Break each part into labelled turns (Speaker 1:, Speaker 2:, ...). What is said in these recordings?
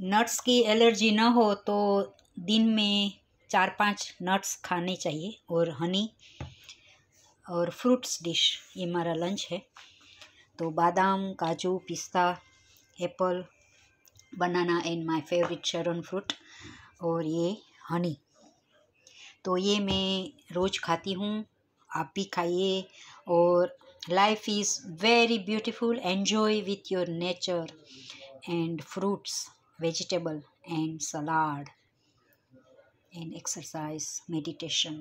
Speaker 1: Nuts की allergy ना हो तो दिन में चार पांच नट्स खाने चाहिए और हनी और फ्रूट्स डिश ये हमारा लंच है तो बादाम काजू पिस्ता apple banana and my favourite sharon fruit और ये हनी तो ये मैं रोज़ खाती हूँ आप भी खाइए और life is very beautiful enjoy with your nature and fruits vegetable and salad and exercise meditation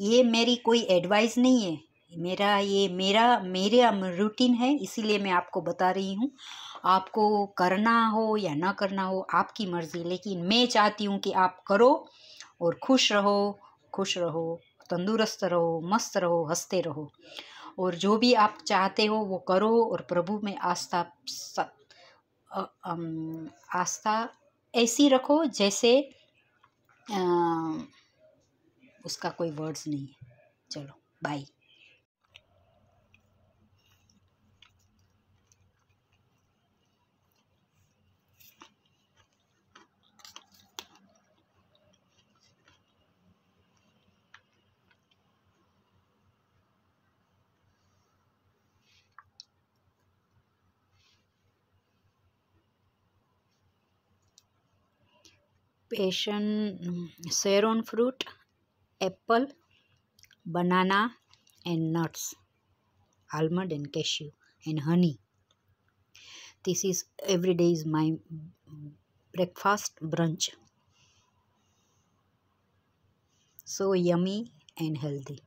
Speaker 1: ये मेरी कोई एडवाइस नहीं है मेरा ये मेरा मेरा रूटीन है इसीलिए मैं आपको बता रही हूँ आपको करना हो या ना करना हो आपकी मर्ज़ी लेकिन मैं चाहती हूँ कि आप करो और खुश रहो खुश रहो तंदुरुस्त रहो मस्त रहो हंसते रहो और जो भी आप चाहते हो वो करो और प्रभु में आस्था आस्था ऐसी रखो जैसे उसका कोई वर्ड्स नहीं है चलो bye Asian saffron mm, fruit, apple, banana and nuts, almond and cashew and honey. This is every day is my breakfast brunch. So yummy and healthy.